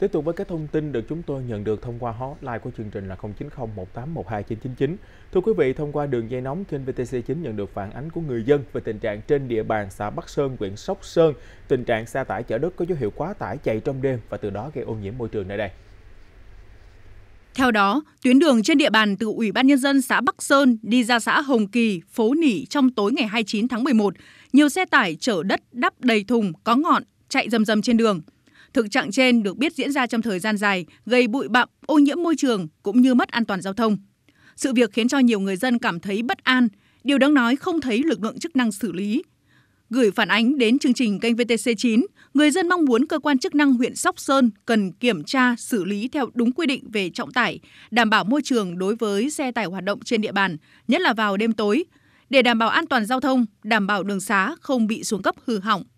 Tiếp tục với các thông tin được chúng tôi nhận được thông qua hotline của chương trình là 090 1812 Thưa quý vị, thông qua đường dây nóng kênh VTC9 nhận được phản ánh của người dân về tình trạng trên địa bàn xã Bắc Sơn, huyện Sóc Sơn, tình trạng xe tải chở đất có dấu hiệu quá tải chạy trong đêm và từ đó gây ô nhiễm môi trường nơi đây. Theo đó, tuyến đường trên địa bàn từ Ủy ban Nhân dân xã Bắc Sơn đi ra xã Hồng Kỳ, phố Nỉ trong tối ngày 29 tháng 11, nhiều xe tải chở đất đắp đầy thùng có ngọn chạy rầm rầm trên đường – Thực trạng trên được biết diễn ra trong thời gian dài, gây bụi bặm, ô nhiễm môi trường cũng như mất an toàn giao thông. Sự việc khiến cho nhiều người dân cảm thấy bất an, điều đáng nói không thấy lực lượng chức năng xử lý. Gửi phản ánh đến chương trình kênh VTC9, người dân mong muốn cơ quan chức năng huyện Sóc Sơn cần kiểm tra, xử lý theo đúng quy định về trọng tải, đảm bảo môi trường đối với xe tải hoạt động trên địa bàn, nhất là vào đêm tối, để đảm bảo an toàn giao thông, đảm bảo đường xá không bị xuống cấp hư hỏng.